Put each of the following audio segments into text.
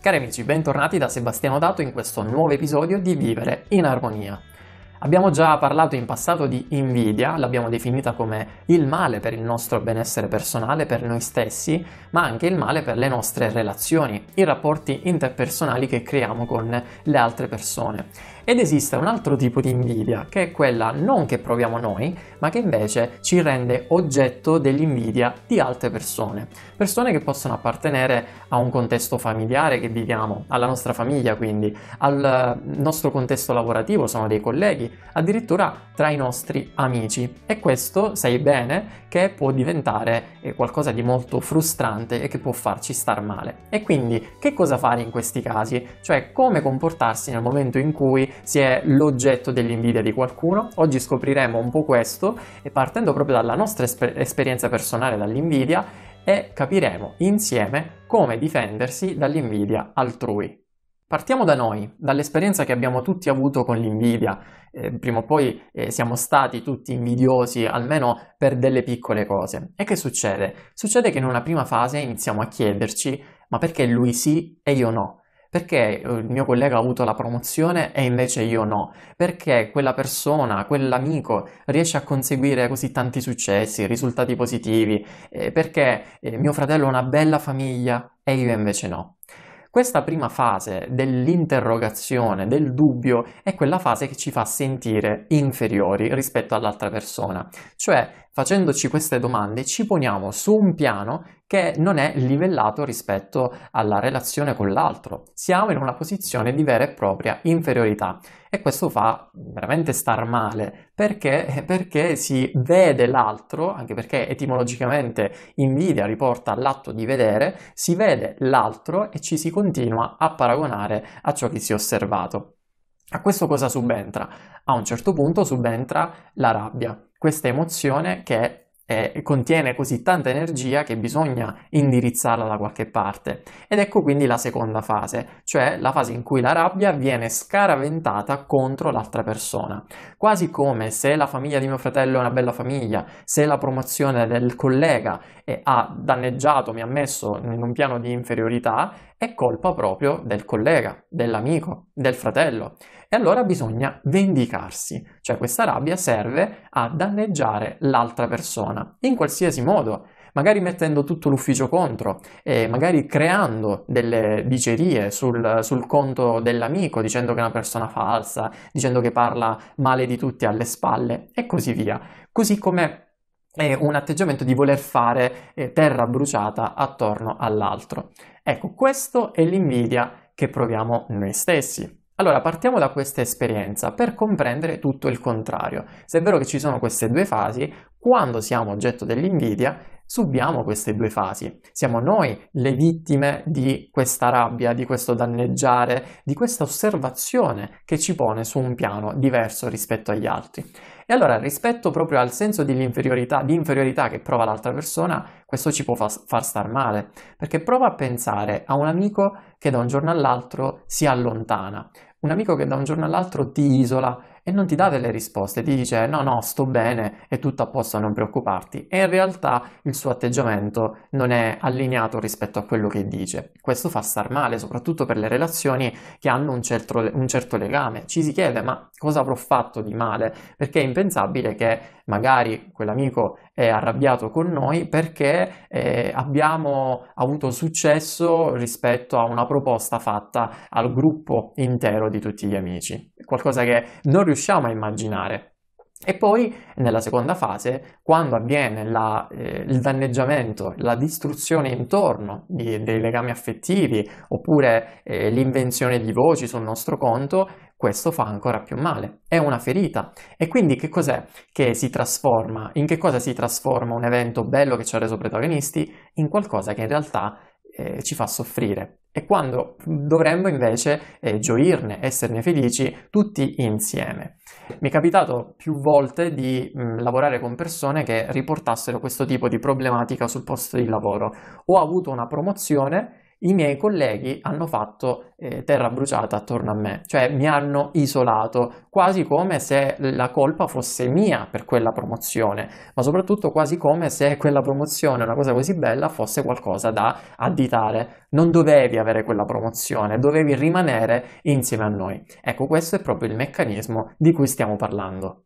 Cari amici, bentornati da Sebastiano Dato in questo nuovo episodio di Vivere in Armonia. Abbiamo già parlato in passato di invidia, l'abbiamo definita come il male per il nostro benessere personale, per noi stessi, ma anche il male per le nostre relazioni, i rapporti interpersonali che creiamo con le altre persone. Ed esiste un altro tipo di invidia, che è quella non che proviamo noi, ma che invece ci rende oggetto dell'invidia di altre persone. Persone che possono appartenere a un contesto familiare che viviamo, alla nostra famiglia quindi, al eh, nostro contesto lavorativo, sono dei colleghi, addirittura tra i nostri amici. E questo, sai bene, che può diventare eh, qualcosa di molto frustrante e che può farci star male. E quindi che cosa fare in questi casi? Cioè come comportarsi nel momento in cui si è l'oggetto dell'invidia di qualcuno. Oggi scopriremo un po' questo e partendo proprio dalla nostra esper- esperienza personale dall'invidia e capiremo insieme come difendersi dall'invidia altrui. Partiamo da noi, dall'esperienza che abbiamo tutti avuto con l'invidia. Eh, prima o poi eh, siamo stati tutti invidiosi, almeno per delle piccole cose. E che succede? Succede che in una prima fase iniziamo a chiederci ma perché lui sì e io no? Perché eh, il mio collega ha avuto la promozione e invece io no? Perché quella persona, quell'amico riesce a conseguire così tanti successi, risultati positivi? Eh, perché eh, mio fratello ha una bella famiglia e io invece no? Questa prima fase dell'interrogazione, del dubbio, è quella fase che ci fa sentire inferiori rispetto all'altra persona, cioè Facendoci queste domande ci poniamo su un piano che non è livellato rispetto alla relazione con l'altro. Siamo in una posizione di vera e propria inferiorità e questo fa veramente star male perché, perché si vede l'altro, anche perché etimologicamente invidia riporta all'atto di vedere, si vede l'altro e ci si continua a paragonare a ciò che si è osservato. A questo cosa subentra? A un certo punto subentra la rabbia questa emozione che eh, contiene così tanta energia che bisogna indirizzarla da qualche parte. Ed ecco quindi la seconda fase, cioè la fase in cui la rabbia viene scaraventata contro l'altra persona. Quasi come se la famiglia di mio fratello è una bella famiglia, se la promozione del collega eh, ha danneggiato, mi ha messo in un piano di inferiorità, è colpa proprio del collega, dell'amico, del fratello. E allora bisogna vendicarsi, cioè questa rabbia serve a danneggiare l'altra persona in qualsiasi modo, magari mettendo tutto l'ufficio contro, e magari creando delle dicerie sul, sul, conto dell'amico, dicendo che è una persona falsa, dicendo che parla male di tutti alle spalle e così via. Così come è un atteggiamento di voler fare eh, terra bruciata attorno all'altro. Ecco, questo è l'invidia che proviamo noi stessi. Allora, partiamo da questa esperienza per comprendere tutto il contrario. Se è vero che ci sono queste due fasi, quando siamo oggetto dell'invidia subiamo queste due fasi. Siamo noi le vittime di questa rabbia, di questo danneggiare, di questa osservazione che ci pone su un piano diverso rispetto agli altri. E allora, rispetto proprio al senso di inferiorità, di inferiorità che prova l'altra persona, questo ci può fa- far star male, perché prova a pensare a un amico che da un giorno all'altro si allontana, un amico che da un giorno all'altro ti isola, e non ti dà delle risposte, ti dice no, no, sto bene, è tutto a posto, non preoccuparti. E in realtà il suo atteggiamento non è allineato rispetto a quello che dice. Questo fa star male, soprattutto per le relazioni che hanno un certo, un certo legame. Ci si chiede ma cosa avrò fatto di male? Perché è impensabile che magari quell'amico è arrabbiato con noi perché eh, abbiamo avuto successo rispetto a una proposta fatta al gruppo intero di tutti gli amici. Qualcosa che non riusciamo riusciamo a immaginare. E poi nella seconda fase, quando avviene la, eh, il danneggiamento, la distruzione intorno di, dei legami affettivi oppure eh, l'invenzione di voci sul nostro conto, questo fa ancora più male, è una ferita. E quindi che cos'è che si trasforma? In che cosa si trasforma un evento bello che ci ha reso protagonisti? In qualcosa che in realtà eh, ci fa soffrire e quando dovremmo invece eh, gioirne, esserne felici tutti insieme. Mi è capitato più volte di mh, mm, lavorare con persone che riportassero questo tipo di problematica sul posto di lavoro. Ho avuto una promozione i miei colleghi hanno fatto eh, terra bruciata attorno a me, cioè mi hanno isolato, quasi come se la colpa fosse mia per quella promozione, ma soprattutto quasi come se quella promozione, una cosa così bella, fosse qualcosa da additare. Non dovevi avere quella promozione, dovevi rimanere insieme a noi. Ecco, questo è proprio il meccanismo di cui stiamo parlando.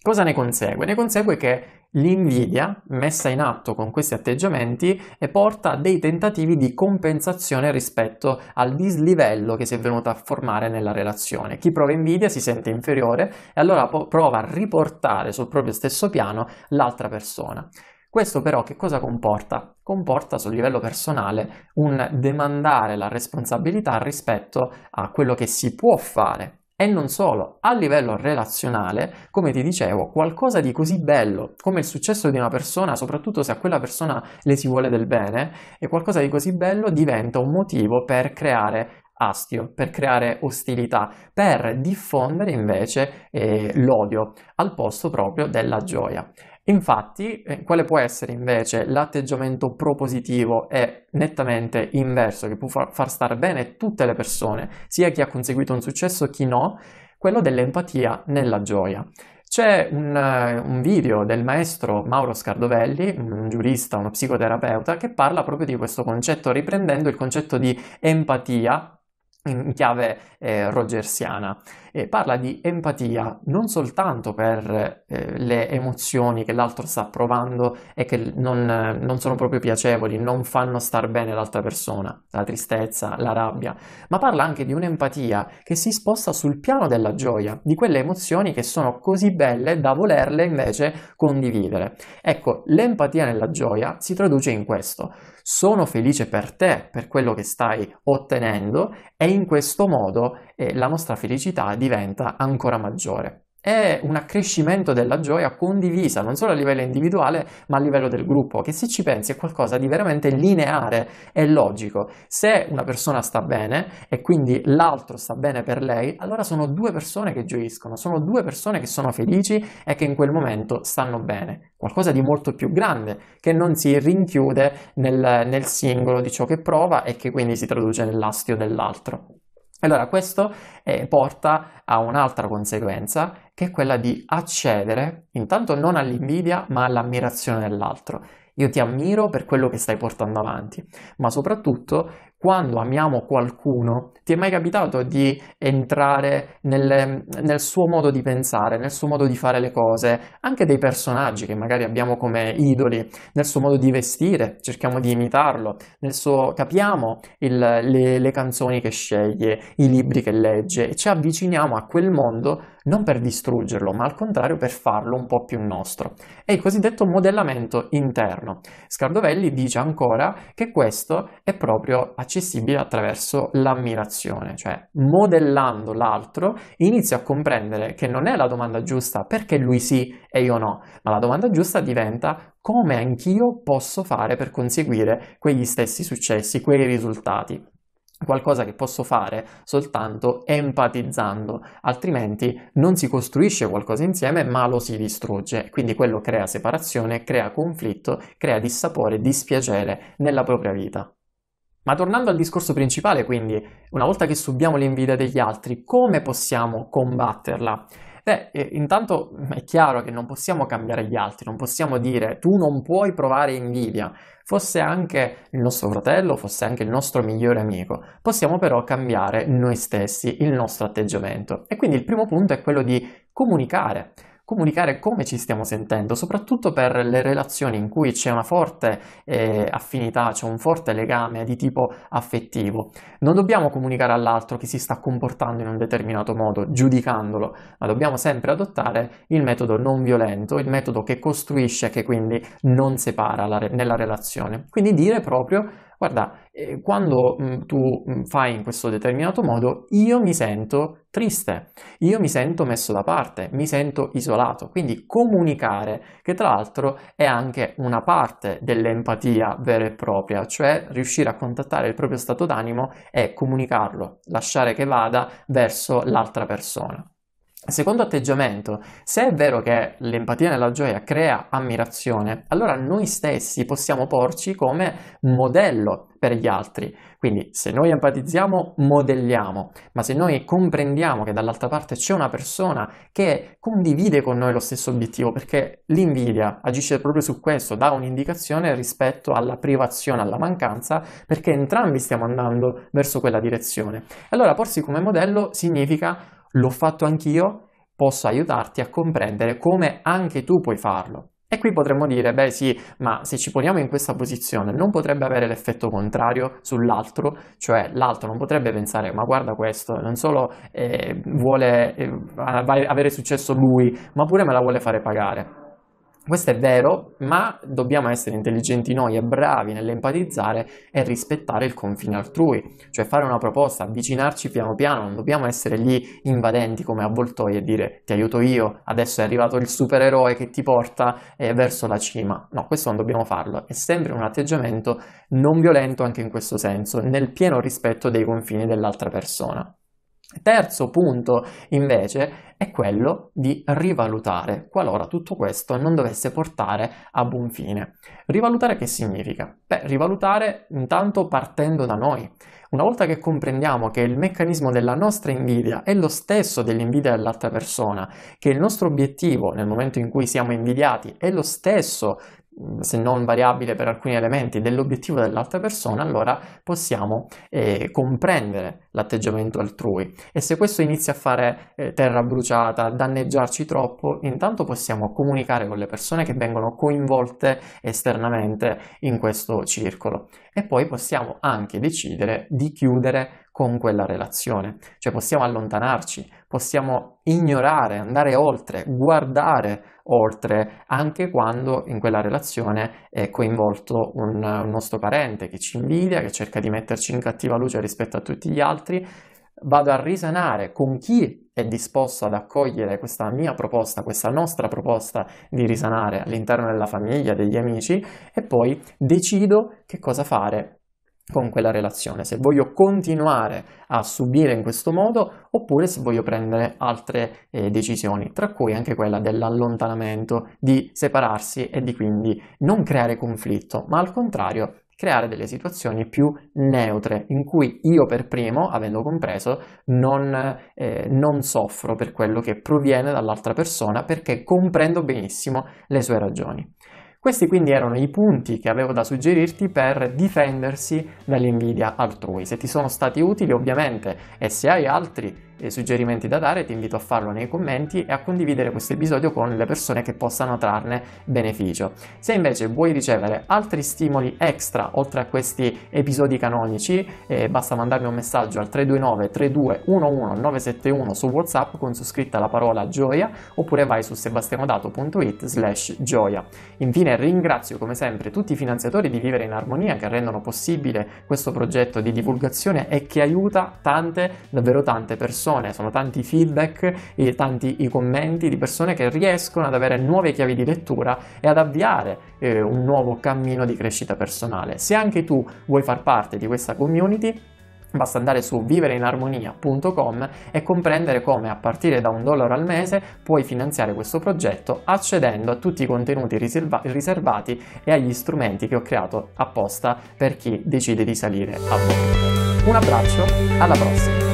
Cosa ne consegue? Ne consegue che L'invidia messa in atto con questi atteggiamenti e porta a dei tentativi di compensazione rispetto al dislivello che si è venuto a formare nella relazione. Chi prova invidia si sente inferiore e allora prova a riportare sul proprio stesso piano l'altra persona. Questo però che cosa comporta? Comporta sul livello personale un demandare la responsabilità rispetto a quello che si può fare e non solo, a livello relazionale, come ti dicevo, qualcosa di così bello come il successo di una persona, soprattutto se a quella persona le si vuole del bene, e qualcosa di così bello diventa un motivo per creare astio, per creare ostilità, per diffondere invece eh, l'odio al posto proprio della gioia. Infatti, eh, quale può essere invece l'atteggiamento propositivo e nettamente inverso, che può far star bene tutte le persone, sia chi ha conseguito un successo, chi no, quello dell'empatia nella gioia. C'è un, eh, un, video del maestro Mauro Scardovelli, un giurista, uno psicoterapeuta, che parla proprio di questo concetto, riprendendo il concetto di empatia in chiave eh, rogersiana. Eh, parla di empatia non soltanto per eh, le emozioni che l'altro sta provando e che non, non, sono proprio piacevoli, non fanno star bene l'altra persona, la tristezza, la rabbia, ma parla anche di un'empatia che si sposta sul piano della gioia, di quelle emozioni che sono così belle da volerle invece condividere. Ecco, l'empatia nella gioia si traduce in questo sono felice per te, per quello che stai ottenendo e in questo modo eh, la nostra felicità diventa ancora maggiore è un accrescimento della gioia condivisa non solo a livello individuale ma a livello del gruppo che se ci pensi è qualcosa di veramente lineare e logico se una persona sta bene e quindi l'altro sta bene per lei allora sono due persone che gioiscono sono due persone che sono felici e che in quel momento stanno bene qualcosa di molto più grande che non si rinchiude nel, nel singolo di ciò che prova e che quindi si traduce nell'astio dell'altro allora, questo eh, porta a un'altra conseguenza, che è quella di accedere intanto non all'invidia, ma all'ammirazione dell'altro. Io ti ammiro per quello che stai portando avanti, ma soprattutto quando amiamo qualcuno, ti è mai capitato di entrare nel, nel, suo modo di pensare, nel suo modo di fare le cose, anche dei personaggi che magari abbiamo come idoli, nel suo modo di vestire, cerchiamo di imitarlo, suo, capiamo il, le, le canzoni che sceglie, i libri che legge e ci avviciniamo a quel mondo non per distruggerlo, ma al contrario per farlo un po' più nostro. È il cosiddetto modellamento interno. Scardovelli dice ancora che questo è proprio a accessibile attraverso l'ammirazione, cioè modellando l'altro inizio a comprendere che non è la domanda giusta perché lui sì e io no, ma la domanda giusta diventa come anch'io posso fare per conseguire quegli stessi successi, quei risultati qualcosa che posso fare soltanto empatizzando, altrimenti non si costruisce qualcosa insieme ma lo si distrugge, quindi quello crea separazione, crea conflitto, crea dissapore, dispiacere nella propria vita. Ma tornando al discorso principale, quindi, una volta che subiamo l'invidia degli altri, come possiamo combatterla? Beh, eh, intanto è chiaro che non possiamo cambiare gli altri, non possiamo dire tu non puoi provare invidia, fosse anche il nostro fratello, fosse anche il nostro migliore amico. Possiamo però cambiare noi stessi, il nostro atteggiamento. E quindi il primo punto è quello di comunicare comunicare come ci stiamo sentendo, soprattutto per le relazioni in cui c'è una forte eh, affinità, c'è un forte legame di tipo affettivo. Non dobbiamo comunicare all'altro che si sta comportando in un determinato modo, giudicandolo, ma dobbiamo sempre adottare il metodo non violento, il metodo che costruisce, che quindi non separa re- nella relazione. Quindi dire proprio guarda, eh, quando mh, mm, tu mh, mm, fai in questo determinato modo, io mi sento triste, io mi sento messo da parte, mi sento isolato. Quindi comunicare, che tra l'altro è anche una parte dell'empatia vera e propria, cioè riuscire a contattare il proprio stato d'animo e comunicarlo, lasciare che vada verso l'altra persona. Secondo atteggiamento, se è vero che l'empatia nella gioia crea ammirazione, allora noi stessi possiamo porci come modello per gli altri. Quindi se noi empatizziamo, modelliamo, ma se noi comprendiamo che dall'altra parte c'è una persona che condivide con noi lo stesso obiettivo, perché l'invidia agisce proprio su questo, dà un'indicazione rispetto alla privazione, alla mancanza, perché entrambi stiamo andando verso quella direzione. Allora porsi come modello significa l'ho fatto anch'io, posso aiutarti a comprendere come anche tu puoi farlo. E qui potremmo dire, beh sì, ma se ci poniamo in questa posizione non potrebbe avere l'effetto contrario sull'altro, cioè l'altro non potrebbe pensare, ma guarda questo, non solo eh, vuole eh, avere successo lui, ma pure me la vuole fare pagare. Questo è vero, ma dobbiamo essere intelligenti noi e bravi nell'empatizzare e rispettare il confine altrui, cioè fare una proposta, avvicinarci piano piano, non dobbiamo essere lì invadenti come avvoltoi e dire ti aiuto io, adesso è arrivato il supereroe che ti porta eh, verso la cima. No, questo non dobbiamo farlo, è sempre un atteggiamento non violento anche in questo senso, nel pieno rispetto dei confini dell'altra persona. Terzo punto, invece, è quello di rivalutare, qualora tutto questo non dovesse portare a buon fine. Rivalutare che significa? Beh, rivalutare intanto partendo da noi. Una volta che comprendiamo che il meccanismo della nostra invidia è lo stesso dell'invidia dell'altra persona, che il nostro obiettivo nel momento in cui siamo invidiati è lo stesso se non variabile per alcuni elementi dell'obiettivo dell'altra persona, allora possiamo eh, comprendere l'atteggiamento altrui e se questo inizia a fare eh, terra bruciata, a danneggiarci troppo, intanto possiamo comunicare con le persone che vengono coinvolte esternamente in questo circolo e poi possiamo anche decidere di chiudere con quella relazione, cioè possiamo allontanarci, possiamo ignorare, andare oltre, guardare oltre, anche quando in quella relazione è coinvolto un, un nostro parente che ci invidia, che cerca di metterci in cattiva luce rispetto a tutti gli altri, vado a risanare con chi è disposto ad accogliere questa mia proposta, questa nostra proposta di risanare all'interno della famiglia, degli amici e poi decido che cosa fare con mm. quella relazione, se voglio continuare a subire in questo modo oppure se voglio prendere altre eh, decisioni, tra cui anche quella dell'allontanamento, di separarsi e di quindi non creare conflitto, ma al contrario creare delle situazioni più neutre in cui io per primo, avendo compreso, non, eh, non soffro per quello che proviene dall'altra persona perché comprendo benissimo le sue ragioni. Questi quindi erano i punti che avevo da suggerirti per difendersi dall'invidia altrui. Se ti sono stati utili ovviamente e se hai altri suggerimenti da dare, ti invito a farlo nei commenti e a condividere questo episodio con le persone che possano trarne beneficio. Se invece vuoi ricevere altri stimoli extra oltre a questi episodi canonici, eh, basta mandarmi un messaggio al 329 3211 971 su WhatsApp con su scritta la parola gioia oppure vai su sebastianodato.it slash gioia. Infine ringrazio come sempre tutti i finanziatori di Vivere in Armonia che rendono possibile questo progetto di divulgazione e che aiuta tante, davvero tante persone persone, sono tanti i feedback e tanti i commenti di persone che riescono ad avere nuove chiavi di lettura e ad avviare eh, un nuovo cammino di crescita personale. Se anche tu vuoi far parte di questa community, Basta andare su vivereinarmonia.com e comprendere come a partire da un dollaro al mese puoi finanziare questo progetto accedendo a tutti i contenuti riserva- riservati e agli strumenti che ho creato apposta per chi decide di salire a bordo. Un abbraccio, alla prossima!